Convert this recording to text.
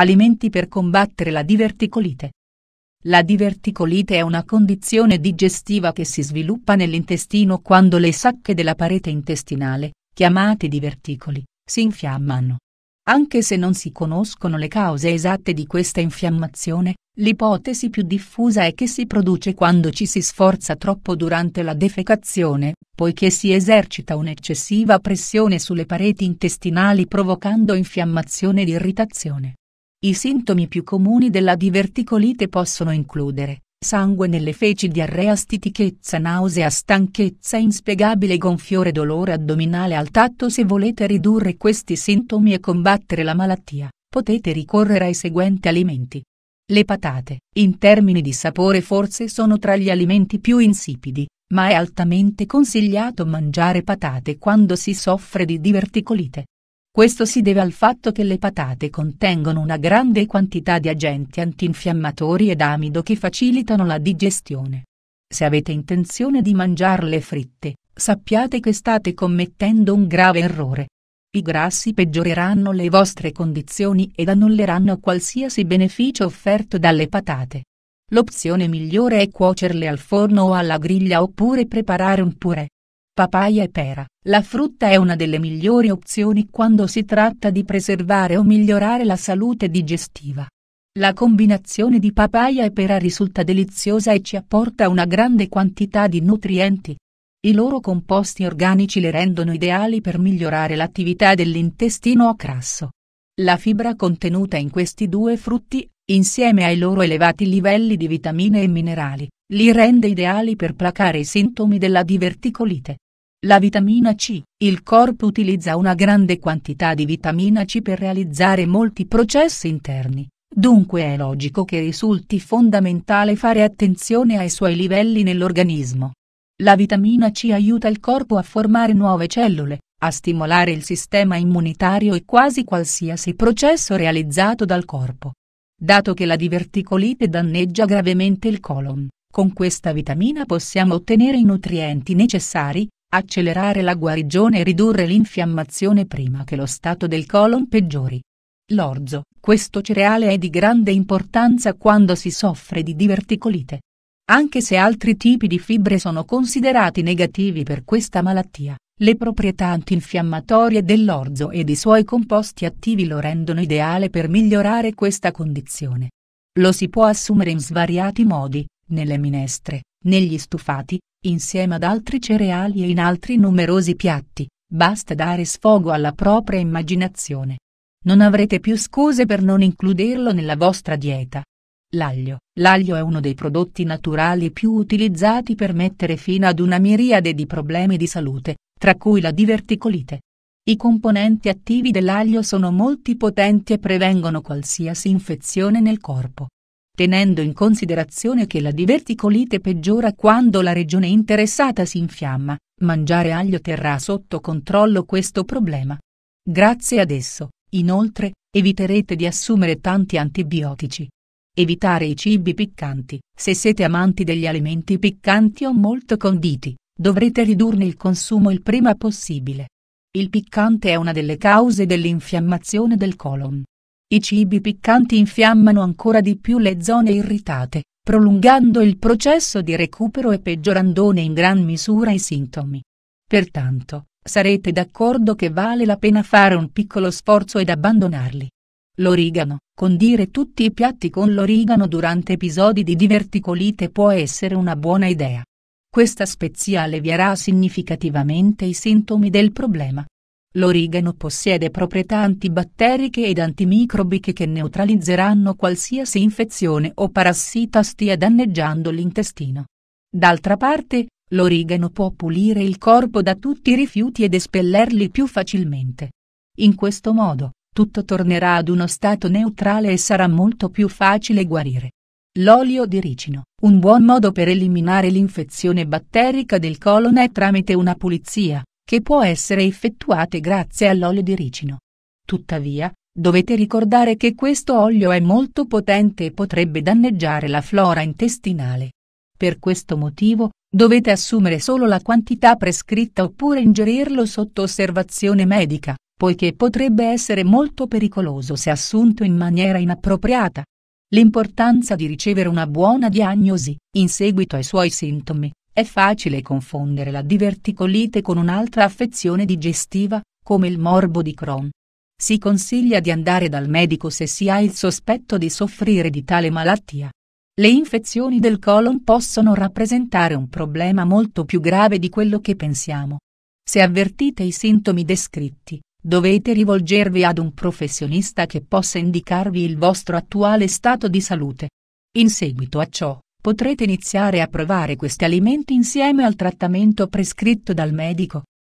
Alimenti per combattere la diverticolite. La diverticolite è una condizione digestiva che si sviluppa nell'intestino quando le sacche della parete intestinale, chiamate diverticoli, si infiammano. Anche se non si conoscono le cause esatte di questa infiammazione, l'ipotesi più diffusa è che si produce quando ci si sforza troppo durante la defecazione, poiché si esercita un'eccessiva pressione sulle pareti intestinali provocando infiammazione ed irritazione. I sintomi più comuni della diverticolite possono includere sangue nelle feci, diarrea, stitichezza, nausea, stanchezza inspiegabile, gonfiore, dolore addominale al tatto. Se volete ridurre questi sintomi e combattere la malattia, potete ricorrere ai seguenti alimenti. Le patate, in termini di sapore forse sono tra gli alimenti più insipidi, ma è altamente consigliato mangiare patate quando si soffre di diverticolite. Questo si deve al fatto che le patate contengono una grande quantità di agenti antinfiammatori ed amido che facilitano la digestione. Se avete intenzione di mangiarle fritte, sappiate che state commettendo un grave errore. I grassi peggioreranno le vostre condizioni ed annulleranno qualsiasi beneficio offerto dalle patate. L'opzione migliore è cuocerle al forno o alla griglia oppure preparare un purè papaya e pera. La frutta è una delle migliori opzioni quando si tratta di preservare o migliorare la salute digestiva. La combinazione di papaya e pera risulta deliziosa e ci apporta una grande quantità di nutrienti. I loro composti organici le rendono ideali per migliorare l'attività dell'intestino a crasso. La fibra contenuta in questi due frutti, insieme ai loro elevati livelli di vitamine e minerali, li rende ideali per placare i sintomi della diverticolite. La vitamina C. Il corpo utilizza una grande quantità di vitamina C per realizzare molti processi interni, dunque è logico che risulti fondamentale fare attenzione ai suoi livelli nell'organismo. La vitamina C aiuta il corpo a formare nuove cellule, a stimolare il sistema immunitario e quasi qualsiasi processo realizzato dal corpo. Dato che la diverticolite danneggia gravemente il colon, con questa vitamina possiamo ottenere i nutrienti necessari accelerare la guarigione e ridurre l'infiammazione prima che lo stato del colon peggiori. L'orzo, questo cereale è di grande importanza quando si soffre di diverticolite. Anche se altri tipi di fibre sono considerati negativi per questa malattia, le proprietà antinfiammatorie dell'orzo e dei suoi composti attivi lo rendono ideale per migliorare questa condizione. Lo si può assumere in svariati modi, nelle minestre, negli stufati, insieme ad altri cereali e in altri numerosi piatti, basta dare sfogo alla propria immaginazione. Non avrete più scuse per non includerlo nella vostra dieta. L'aglio. L'aglio è uno dei prodotti naturali più utilizzati per mettere fine ad una miriade di problemi di salute, tra cui la diverticolite. I componenti attivi dell'aglio sono molti potenti e prevengono qualsiasi infezione nel corpo tenendo in considerazione che la diverticolite peggiora quando la regione interessata si infiamma, mangiare aglio terrà sotto controllo questo problema. Grazie ad esso, inoltre, eviterete di assumere tanti antibiotici. Evitare i cibi piccanti. Se siete amanti degli alimenti piccanti o molto conditi, dovrete ridurne il consumo il prima possibile. Il piccante è una delle cause dell'infiammazione del colon i cibi piccanti infiammano ancora di più le zone irritate, prolungando il processo di recupero e peggiorandone in gran misura i sintomi. Pertanto, sarete d'accordo che vale la pena fare un piccolo sforzo ed abbandonarli. L'origano, condire tutti i piatti con l'origano durante episodi di diverticolite può essere una buona idea. Questa spezia allevierà significativamente i sintomi del problema. L'origano possiede proprietà antibatteriche ed antimicrobiche che neutralizzeranno qualsiasi infezione o parassita stia danneggiando l'intestino. D'altra parte, l'origano può pulire il corpo da tutti i rifiuti ed espellerli più facilmente. In questo modo, tutto tornerà ad uno stato neutrale e sarà molto più facile guarire. L'olio di ricino. Un buon modo per eliminare l'infezione batterica del colon è tramite una pulizia, che può essere effettuate grazie all'olio di ricino. Tuttavia, dovete ricordare che questo olio è molto potente e potrebbe danneggiare la flora intestinale. Per questo motivo, dovete assumere solo la quantità prescritta oppure ingerirlo sotto osservazione medica, poiché potrebbe essere molto pericoloso se assunto in maniera inappropriata. L'importanza di ricevere una buona diagnosi, in seguito ai suoi sintomi, è facile confondere la diverticolite con un'altra affezione digestiva, come il morbo di Crohn. Si consiglia di andare dal medico se si ha il sospetto di soffrire di tale malattia. Le infezioni del colon possono rappresentare un problema molto più grave di quello che pensiamo. Se avvertite i sintomi descritti, dovete rivolgervi ad un professionista che possa indicarvi il vostro attuale stato di salute. In seguito a ciò, potrete iniziare a provare questi alimenti insieme al trattamento prescritto dal medico,